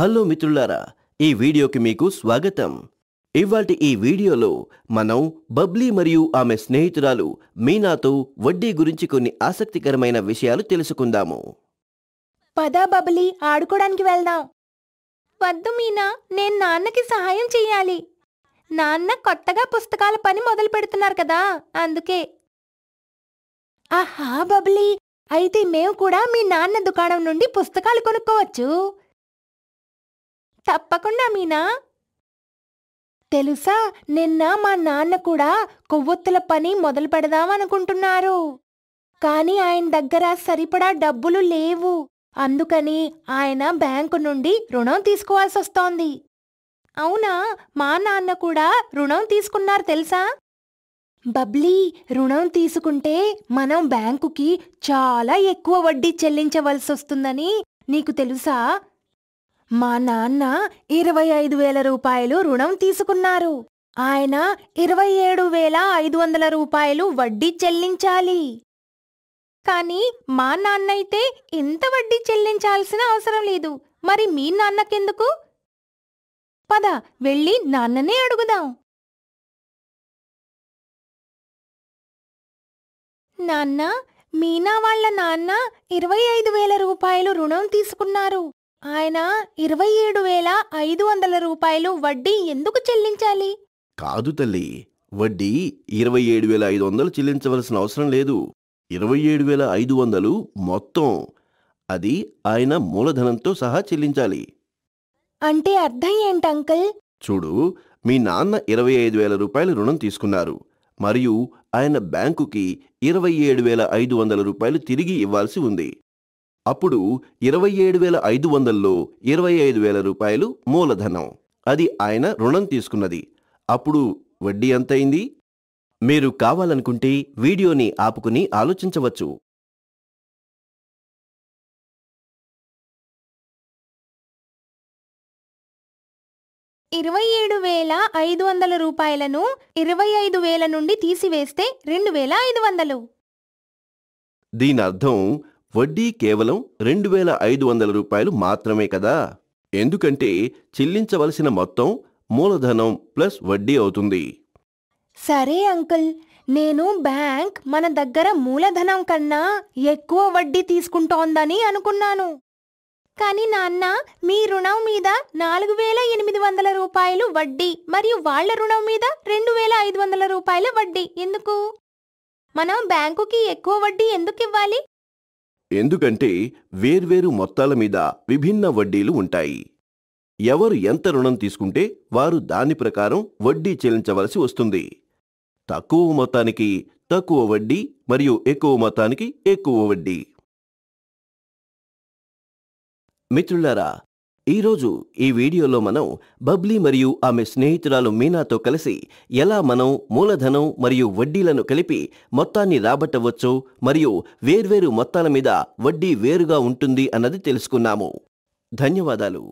hello మిత్రులారా ఈ వీడియోకి మీకు స్వాగతం ఇవాటి ఈ వీడియోలో మనం బబ్లీ మరియు ఆమె స్నేహితురాలు మీనాతో వడ్డీ గురించి కొన్ని ఆసక్తికరమైన విషయాలు తెలుసుకుందాము పదా బబ్లీ ఆడుకోవడానికి వెళ్దాం వద్దు మీనా నేను నాన్నకి సహాయం చెయ్యాలి నాన్న కొత్తగా పుస్తకాల పని మొదలు పెడుతున్నారు కదా అందుకే ఆహా బబ్లీ అయితే మేము కూడా మీ నాన్న దుకాణం నుండి పుస్తకాలు కొనుక్కోవచ్చు తప్పకుండా మీనా తెలుసా నిన్న మా నాన్న కూడా కొవ్వొత్తుల పని మొదలు పెడదామనుకుంటున్నారు కానీ ఆయన దగ్గర సరిపడా డబ్బులు లేవు అందుకని ఆయన బ్యాంకు నుండి రుణం తీసుకోవాల్సి వస్తోంది అవునా మా నాన్న కూడా రుణం తీసుకున్నారు తెలుసా బబ్లీ రుణం తీసుకుంటే మనం బ్యాంకుకి చాలా ఎక్కువ వడ్డీ చెల్లించవలసొస్తుందని నీకు తెలుసా మా నాన్న ఇరవై ఐదు వేల రూపాయలు రుణం తీసుకున్నారు ఆయన ఇరవై ఏడు వేల ఐదు వందల రూపాయలు వడ్డీ చెల్లించాలి కానీ మా నాన్నైతే ఇంత వడ్డీ చెల్లించాల్సిన అవసరం లేదు మరి మీ నాన్నకెందుకు పద వెళ్ళి నాన్ననే అడుగుదాం నాన్న మీనా వాళ్ళ నాన్న ఇరవై ఐదు వేల రూపాయలు రుణం తీసుకున్నారు ఆయన ఇరవై ఏడు వేల ఐదు వందల రూపాయలు వడ్డీ ఎందుకు చెల్లించాలి కాదు తల్లి వడ్డీ ఇరవై ఏడు వేల ఐదు వందలు చెల్లించవలసిన అవసరం లేదు ఇరవై ఏడు వేల ఐదు వందలు మొత్తం అది ఆయన మూలధనంతో సహా చెల్లించాలి అంటే అర్థం ఏంటి అంకుల్ చూడు మీ నాన్న ఇరవై ఐదు వేల రూపాయలు రుణం తీసుకున్నారు మరియు ఆయన బ్యాంకుకి ఇరవై ఏడు వేల ఐదు వందల రూపాయలు తిరిగి ఇవ్వాల్సి ఉంది అప్పుడు ఇరవై ఏడు వేల ఐదు వందల్లో ఇరవై ఐదు వేల రూపాయలు మూలధనం అది ఆయన రుణం తీసుకున్నది అప్పుడు వడ్డీ ఎంతైంది మీరు కావాలనుకుంటే వీడియోని ఆపుకుని ఆలోచించవచ్చు ఇరవై ఏడు వేల ఐదు వందల రూపాయలను ఇరవై ఐదు వేల నుండి తీసివేస్తే రెండు వేల ఐదు వందలు దీనర్థం వడ్డీ కేవలం రెండు వేల ఐదు వందల రూపాయలు మాత్రమే కదా ఎందుకంటే చెల్లించవలసిన మొత్తం మూలధనం ప్లస్ వడ్డీ అవుతుంది సరే అంకుల్ నేను బ్యాంక్ మన దగ్గర మూలధనం కన్నా ఎక్కువ వడ్డీ తీసుకుంటోందని అనుకున్నాను కానీ నాన్న మీ రుణం మీద నాలుగు వేల ఎనిమిది వందల రూపాయలు వడ్డీ మరియు వాళ్ల రుణం మీద రెండు వేల ఐదు వందల రూపాయల వడ్డీ ఎందుకు మనం బ్యాంకుకి ఎక్కువ వడ్డీ ఎందుకు ఇవ్వాలి ఎందుకంటే వేర్వేరు మొత్తాల మీద విభిన్న వడ్డీలు ఉంటాయి ఎవరు ఎంత రుణం తీసుకుంటే వారు దాని ప్రకారం వడ్డీ చెల్లించవలసి వస్తుంది తక్కువ మొత్తానికి తక్కువ వడ్డీ మరియు ఎక్కువ మొత్తానికి ఎక్కువ వడ్డీ మిత్రులారా ఈరోజు ఈ వీడియోలో మనం బబ్లీ మరియు ఆమె స్నేహితురాలు మీనాతో కలిసి ఎలా మనం మూలధనం మరియు వడ్డీలను కలిపి మొత్తాన్ని రాబట్టవచ్చు మరియు వేర్వేరు మొత్తాల మీద వడ్డీ వేరుగా ఉంటుంది అన్నది తెలుసుకున్నాము ధన్యవాదాలు